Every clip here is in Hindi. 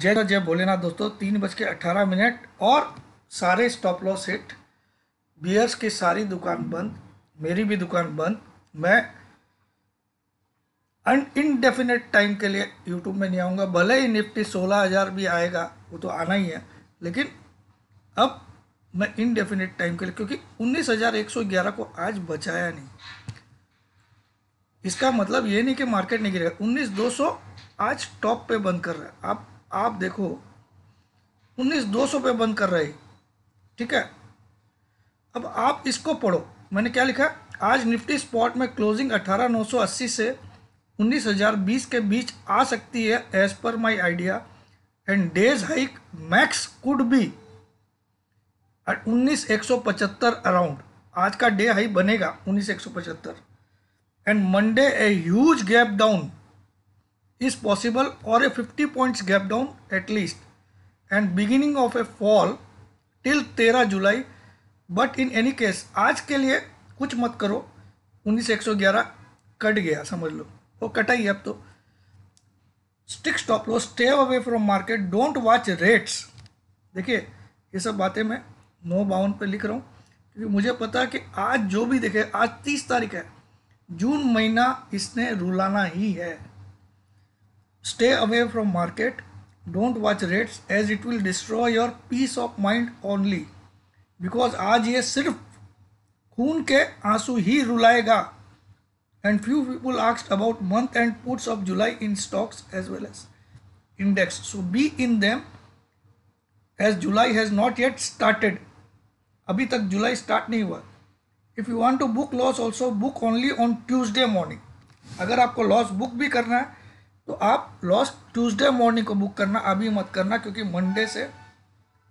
जय जय भोलेनाथ दोस्तों तीन बज के अट्ठारह मिनट और सारे स्टॉप लॉस हिट बियर्स की सारी दुकान बंद मेरी भी दुकान बंद मैं अन इनडेफिनेट टाइम के लिए यूट्यूब में नहीं आऊँगा भले ही निफ्टी सोलह हज़ार भी आएगा वो तो आना ही है लेकिन अब मैं इनडेफिनेट टाइम के लिए क्योंकि उन्नीस हज़ार एक सौ ग्यारह को आज बचाया नहीं इसका मतलब ये नहीं कि मार्केट नहीं गिरेगा उन्नीस दो सौ आज टॉप पे बंद कर रहा है आप आप देखो उन्नीस दो सौ पे बंद कर रहे ठीक है अब आप इसको पढ़ो मैंने क्या लिखा आज निफ्टी स्पॉट में क्लोजिंग अठारह नौ सौ अस्सी से उन्नीस हज़ार बीस के बीच आ सकती है as per my idea and days high max could be उन्नीस एक सौ पचहत्तर अराउंड आज का डे हाई बनेगा उन्नीस एक सौ पचहत्तर and Monday a huge gap down is possible or a 50 points gap down at least and beginning of a fall till 13 July but in any case आज के लिए कुछ मत करो उन्नीस एक सौ ग्यारह कट गया समझ लो वो कटा ही अब तो स्टिक स्टॉप लो stay away from market don't watch rates देखिए ये सब बातें मैं नौ बावन पर लिख रहा हूँ क्योंकि मुझे पता है कि आज जो भी देखे आज तीस तारीख है जून महीना इसने रुलाना ही है Stay away from market. Don't watch rates as it will destroy your peace of mind only. Because आज ये सिर्फ खून के आंसू ही रुलाएगा and few people asked about month and puts of July in stocks as well as index so be in them as July has not yet started अभी तक जुलाई स्टार्ट नहीं हुआ if you want to book loss also book only on Tuesday morning अगर आपको लॉस बुक भी करना है तो आप लॉस्ट ट्यूसडे मॉर्निंग को बुक करना अभी मत करना क्योंकि मंडे से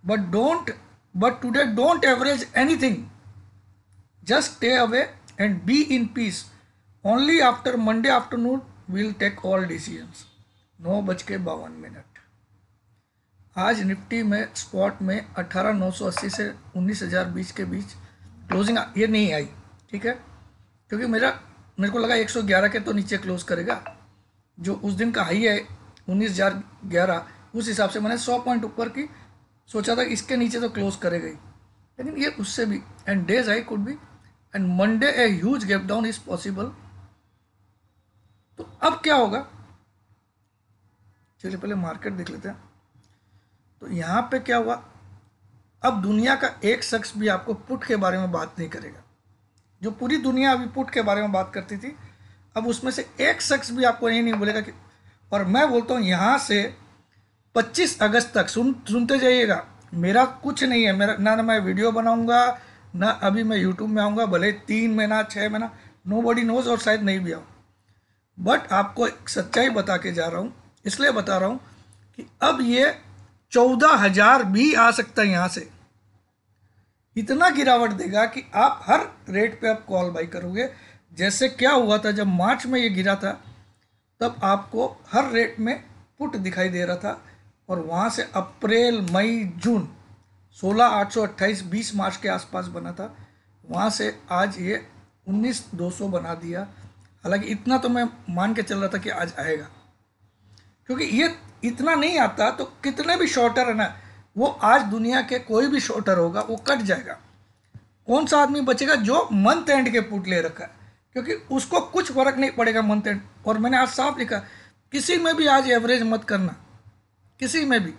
but don't but today don't average anything just stay away and be in peace only after Monday afternoon will take all decisions नौ बज के बावन मिनट आज निफ्टी में स्पॉट में अठारह नौ सौ अस्सी से उन्नीस हज़ार बीस के बीच क्लोजिंग ये नहीं आई ठीक है क्योंकि मेरा मेरे को लगा एक सौ ग्यारह के तो नीचे क्लोज करेगा जो उस दिन का हाई है उन्नीस हज़ार ग्यारह उस हिसाब से मैंने सौ पॉइंट ऊपर की सोचा था इसके नीचे तो क्लोज करे गई लेकिन ये उससे भी and days high could be and Monday a huge gap down is possible तो अब क्या होगा चलिए पहले मार्केट देख लेते हैं तो यहाँ पे क्या हुआ अब दुनिया का एक शख्स भी आपको पुट के बारे में बात नहीं करेगा जो पूरी दुनिया अभी पुट के बारे में बात करती थी अब उसमें से एक शख्स भी आपको यही नहीं बोलेगा कि और मैं बोलता हूँ यहाँ से 25 अगस्त तक सुन सुनते जाइएगा मेरा कुछ नहीं है मेरा ना ना मैं वीडियो बनाऊँगा ना अभी मैं यूट्यूब में आऊँगा भले तीन महीना छः महीना नो बॉडी नोज और शायद नहीं भी आऊँ बट आपको सच्चाई बता के जा रहा हूँ इसलिए बता रहा हूँ कि अब ये चौदह हज़ार भी आ सकता है यहाँ से इतना गिरावट देगा कि आप हर रेट पे आप कॉल बाई करोगे जैसे क्या हुआ था जब मार्च में ये गिरा था तब आपको हर रेट में पुट दिखाई दे रहा था और वहाँ से अप्रैल मई जून सोलह आठ सौ अट्ठाईस बीस मार्च के आसपास बना था वहाँ से आज ये उन्नीस दो सौ बना दिया हालांकि इतना तो मैं मान के चल रहा था कि आज आएगा क्योंकि ये इतना नहीं आता तो कितने भी शॉर्टर है ना वो आज दुनिया के कोई भी शॉर्टर होगा वो कट जाएगा कौन सा आदमी बचेगा जो मंथ एंड के पुट ले रखा है क्योंकि उसको कुछ फर्क नहीं पड़ेगा मंथ एंड और मैंने आज साफ लिखा किसी में भी आज एवरेज मत करना किसी में भी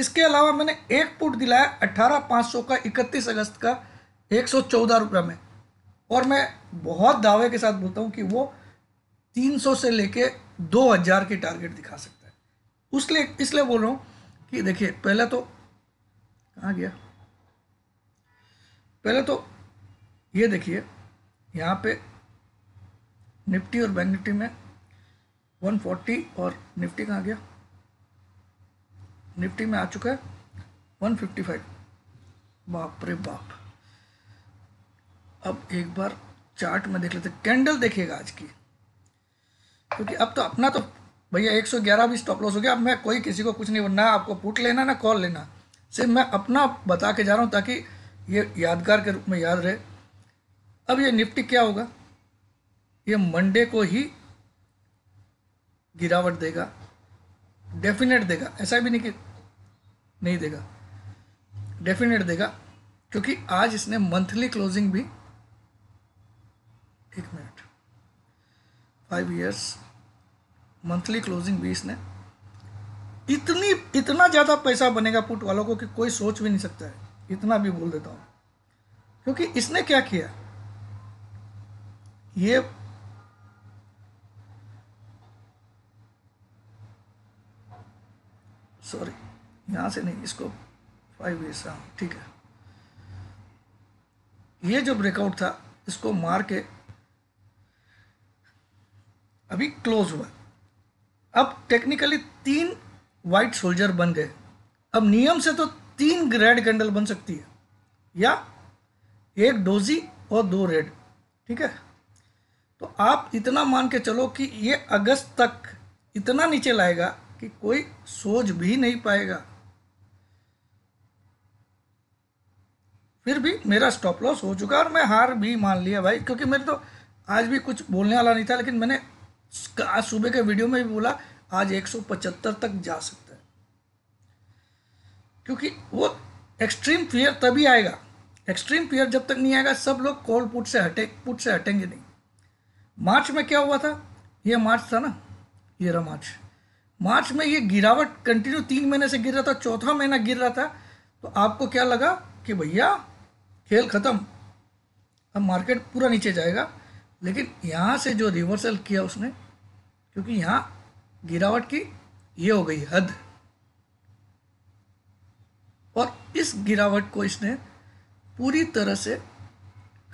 इसके अलावा मैंने एक पुट दिलाया अट्ठारह पाँच सौ का इकतीस अगस्त का एक सौ चौदह रुपये में और मैं बहुत दावे के साथ बोलता हूँ कि वो तीन सौ से लेके दो हज़ार के टारगेट दिखा सकता है उसलिए इसलिए बोल रहा हूँ कि देखिए पहले तो कहाँ गया पहले तो ये देखिए यहाँ पे निफ्टी और बैंक निफ्टी में 140 और निफ्टी कहाँ गया निफ्टी में आ चुका है 155 बाप रे बाप अब एक बार चार्ट में देख लेते कैंडल देखेगा आज की क्योंकि अब तो अपना तो भैया 111 भी स्टॉप लॉस हो गया अब मैं कोई किसी को कुछ नहीं ना आपको पुट लेना ना कॉल लेना सिर्फ मैं अपना बता के जा रहा हूँ ताकि ये यादगार के रूप में याद रहे अब ये निफ्टी क्या होगा ये मंडे को ही गिरावट देगा डेफिनेट देगा ऐसा भी नहीं कि नहीं देगा डेफिनेट देगा क्योंकि आज इसने मंथली क्लोजिंग भी एक minute five years monthly closing भी इसने इतनी इतना ज़्यादा पैसा बनेगा पुट वालों को कि कोई सोच भी नहीं सकता है इतना भी बोल देता हूँ क्योंकि इसने क्या किया ये सॉरी यहाँ से नहीं इसको फाइव ए सा ठीक है ये जो ब्रेकआउट था इसको मार के अभी क्लोज हुआ अब टेक्निकली तीन वाइट सोल्जर बन गए अब नियम से तो तीन रेड कैंडल बन सकती है या एक डोजी और दो रेड ठीक है तो आप इतना मान के चलो कि ये अगस्त तक इतना नीचे लाएगा कि कोई सोच भी नहीं पाएगा फिर भी मेरा स्टॉप लॉस हो चुका और मैं हार भी मान लिया भाई क्योंकि मेरे तो आज भी कुछ बोलने वाला नहीं था लेकिन मैंने आज सुबह के वीडियो में भी बोला आज 175 तक जा सकता है क्योंकि वो एक्सट्रीम फियर तभी आएगा एक्सट्रीम फियर जब तक नहीं आएगा सब लोग कॉल पुट से हटे पुट से हटेंगे नहीं मार्च में क्या हुआ था ये मार्च था ना ये रहा मार्च मार्च में ये गिरावट कंटिन्यू तीन महीने से गिर रहा था चौथा महीना गिर रहा था तो आपको क्या लगा कि भैया खेल ख़त्म अब मार्केट पूरा नीचे जाएगा लेकिन यहाँ से जो रिवर्सल किया उसने क्योंकि यहाँ गिरावट की ये हो गई हद और इस गिरावट को इसने पूरी तरह से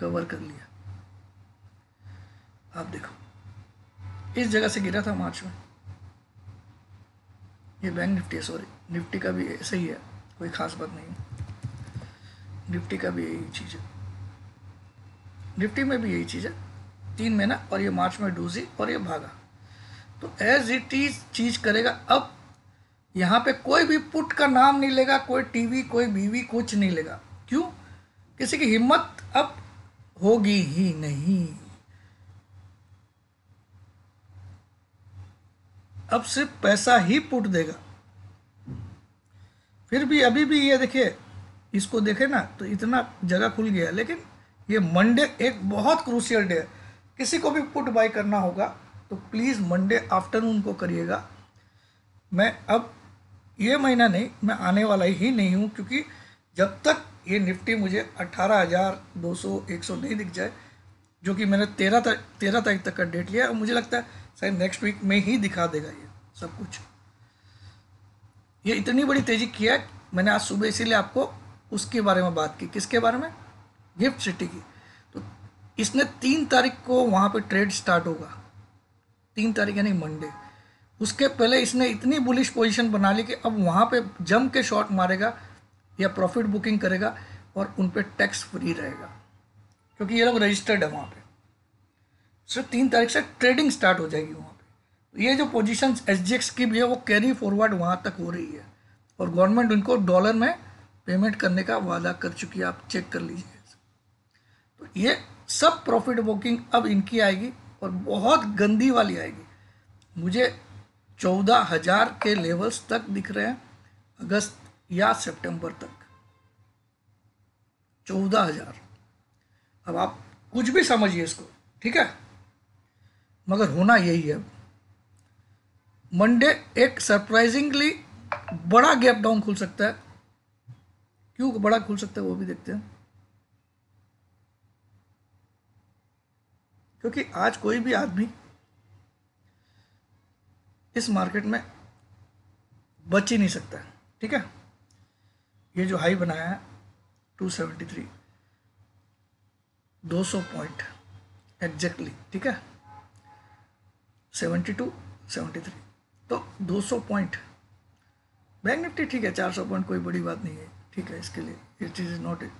कवर कर लिया आप देखो इस जगह से गिरा था मार्च में ये बैंक निफ्टी है सॉरी निफ्टी का भी ऐसा ही है कोई ख़ास बात नहीं निफ्टी का भी यही चीज़ है निफ्टी में भी यही चीज़ है तीन महीना और ये मार्च में डूजी और ये भागा तो एज इट इज चीज़ करेगा अब यहाँ पे कोई भी पुट का नाम नहीं लेगा कोई टीवी कोई बीवी कुछ नहीं लेगा क्यों किसी की हिम्मत अब होगी ही नहीं अब सिर्फ पैसा ही पुट देगा फिर भी अभी भी ये देखिए इसको देखे ना तो इतना जगह खुल गया लेकिन ये मंडे एक बहुत क्रूशियल डे है किसी को भी पुट बाई करना होगा तो प्लीज़ मंडे आफ्टरनून को करिएगा मैं अब ये महीना नहीं मैं आने वाला ही नहीं हूँ क्योंकि जब तक ये निफ्टी मुझे अट्ठारह हज़ार दो सौ एक सौ नहीं दिख जाए जो कि मैंने तेरह तक तेरह तारीख तक का डेट लिया और मुझे लगता है शायद नेक्स्ट वीक में ही दिखा देगा ये सब कुछ ये इतनी बड़ी तेज़ी किया है मैंने आज सुबह इसीलिए आपको उसके बारे में बात की किसके बारे में गिफ्ट सिटी की तो इसने तीन तारीख को वहाँ पे ट्रेड स्टार्ट होगा तीन तारीख यानी मंडे उसके पहले इसने इतनी बुलिश पोजीशन बना ली कि अब वहाँ पे जम के शॉट मारेगा या प्रॉफिट बुकिंग करेगा और उन पर टैक्स फ्री रहेगा क्योंकि ये लोग रजिस्टर्ड है वहाँ पर सिर्फ तीन तारीख से ट्रेडिंग स्टार्ट हो जाएगी वहाँ पे ये जो पोजीशन एस एक्स की भी है वो कैरी फॉरवर्ड वहाँ तक हो रही है और गवर्नमेंट उनको डॉलर में पेमेंट करने का वादा कर चुकी है आप चेक कर लीजिए तो ये सब प्रॉफिट बुकिंग अब इनकी आएगी और बहुत गंदी वाली आएगी मुझे चौदह हज़ार के लेवल्स तक दिख रहे हैं अगस्त या सितंबर तक चौदह हज़ार अब आप कुछ भी समझिए इसको ठीक है मगर होना यही है मंडे एक सरप्राइजिंगली बड़ा गैप डाउन खुल सकता है क्यों बड़ा खुल सकता है वो भी देखते हैं क्योंकि आज कोई भी आदमी इस मार्केट में बच ही नहीं सकता ठीक है ये जो हाई बनाया है 273 200 पॉइंट एग्जैक्टली ठीक है सेवेंटी टू सेवेंटी थ्री तो दो सौ पॉइंट बैंक निफ्टी ठीक है चार सौ पॉइंट कोई बड़ी बात नहीं है ठीक है इसके लिए इट इज नॉट इट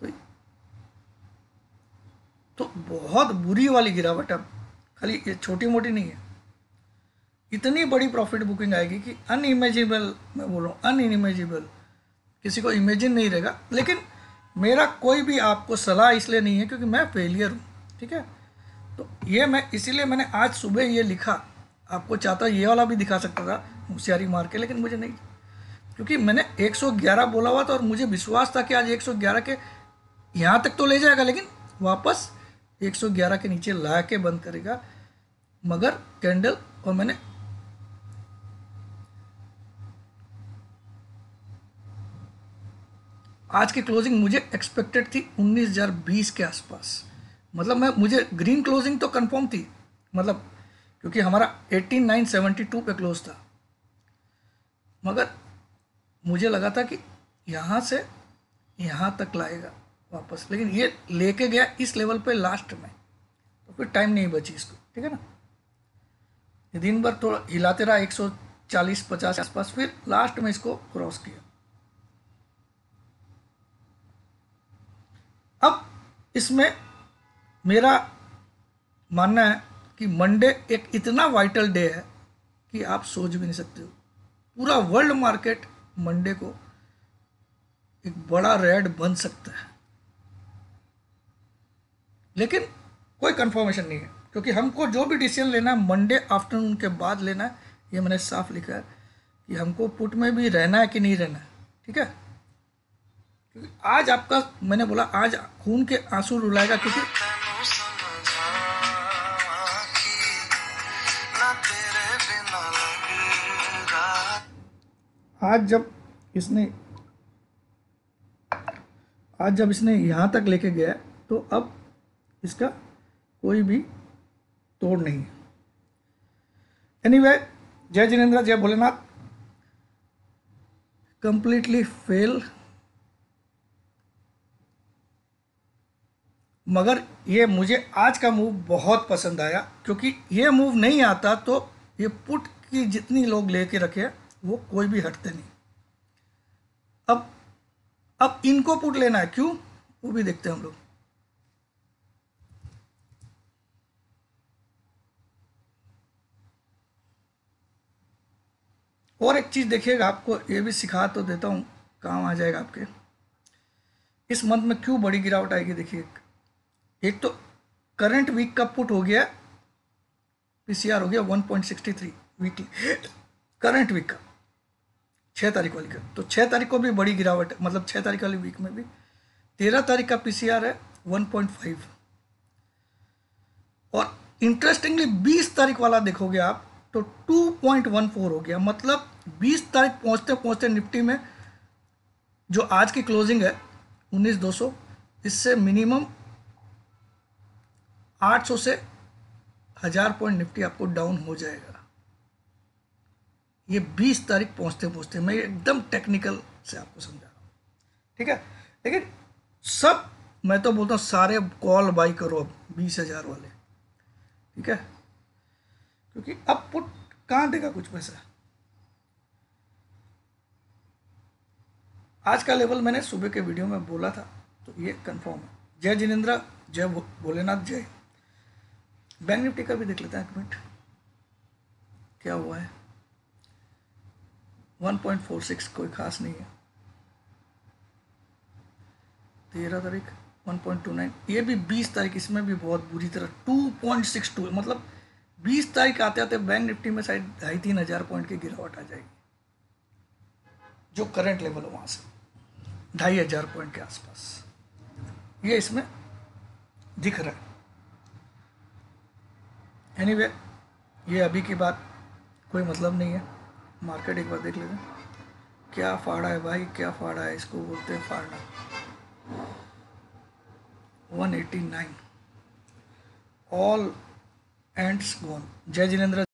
तो, तो बहुत बुरी वाली गिरावट अब खाली ये छोटी मोटी नहीं है इतनी बड़ी प्रॉफिट बुकिंग आएगी कि अनइमेजिबल मैं बोल रहा हूँ अनइमेजिबल किसी को इमेजिन नहीं रहेगा लेकिन मेरा कोई भी आपको सलाह इसलिए नहीं है क्योंकि मैं फेलियर हूँ ठीक है तो ये मैं इसीलिए मैंने आज सुबह ये लिखा आपको चाहता ये वाला भी दिखा सकता था होशियारी मार के लेकिन मुझे नहीं क्योंकि मैंने 111 बोला हुआ था और मुझे विश्वास था कि आज 111 के यहाँ तक तो ले जाएगा लेकिन वापस 111 के नीचे ला के बंद करेगा मगर कैंडल और मैंने आज की क्लोजिंग मुझे एक्सपेक्टेड थी 19,020 के आसपास मतलब मैं मुझे ग्रीन क्लोजिंग तो कंफर्म थी मतलब क्योंकि हमारा एटीन नाइन सेवेंटी टू पे क्लोज था मगर मुझे लगा था कि यहाँ से यहाँ तक लाएगा वापस लेकिन ये लेके गया इस लेवल पे लास्ट में तो फिर टाइम नहीं बची इसको ठीक है ना दिन भर थोड़ा हिलाते रहा 140 50 आसपास फिर लास्ट में इसको क्रॉस किया अब इसमें मेरा मानना है कि मंडे एक इतना वाइटल डे है कि आप सोच भी नहीं सकते हो पूरा वर्ल्ड मार्केट मंडे को एक बड़ा रेड बन सकता है लेकिन कोई कंफर्मेशन नहीं है क्योंकि हमको जो भी डिसीजन लेना है मंडे आफ्टरनून के बाद लेना है ये मैंने साफ लिखा है कि हमको पुट में भी रहना है कि नहीं रहना है ठीक है क्योंकि आज आपका मैंने बोला आज खून के आंसू रुलाएगा क्योंकि आज जब इसने आज जब इसने यहाँ तक लेके गया तो अब इसका कोई भी तोड़ नहीं है एनी anyway, जय जिनेन्द्र जय भोलेनाथ कंप्लीटली फेल मगर ये मुझे आज का मूव बहुत पसंद आया क्योंकि ये मूव नहीं आता तो ये पुट की जितनी लोग लेके रखे वो कोई भी हटते नहीं अब अब इनको पुट लेना है क्यों वो भी देखते हैं हम लोग और एक चीज़ देखिएगा आपको ये भी सिखा तो देता हूं काम आ जाएगा आपके इस मंथ में क्यों बड़ी गिरावट आएगी देखिए एक तो करंट वीक का पुट हो गया पीसीआर हो गया 1.63 वीकली करंट वीक का छः तारीख वाली तो छः तारीख को भी बड़ी गिरावट है मतलब छः तारीख वाली वीक में भी तेरह तारीख का पी है वन पॉइंट फाइव और इंटरेस्टिंगली बीस तारीख वाला देखोगे आप तो टू पॉइंट वन फोर हो गया मतलब बीस तारीख पहुँचते पहुँचते निफ्टी में जो आज की क्लोजिंग है उन्नीस दो सौ इससे मिनिमम आठ सौ से हज़ार पॉइंट निफ्टी आपको डाउन हो जाएगा ये बीस तारीख पहुँचते पहुँचते मैं एकदम टेक्निकल से आपको समझा रहा हूँ ठीक है लेकिन सब मैं तो बोलता हूँ सारे कॉल बाई करो अब बीस हज़ार वाले ठीक है क्योंकि अब पुट कहाँ देगा कुछ पैसा आज का लेवल मैंने सुबह के वीडियो में बोला था तो ये कंफर्म है जय जिनेन्द्र जय भोलेनाथ जय बैंक निफ्टी का भी देख लेते हैं एक मिनट क्या हुआ है 1.46 कोई खास नहीं है तेरह तारीख 1.29 ये भी 20 तारीख इसमें भी बहुत बुरी तरह 2.62 मतलब 20 तारीख आते आते बैंक निफ्टी में शायद ढाई तीन हज़ार पॉइंट की गिरावट आ जाएगी जो करंट लेवल है वहाँ से ढाई हज़ार पॉइंट के आसपास ये इसमें दिख रहा है एनीवे anyway, ये अभी की बात कोई मतलब नहीं है मार्केट एक बार देख लेते क्या फाड़ा है भाई क्या फाड़ा है इसको बोलते हैं फाड़ना one eighty nine all ends gone जय जिनेन्द्र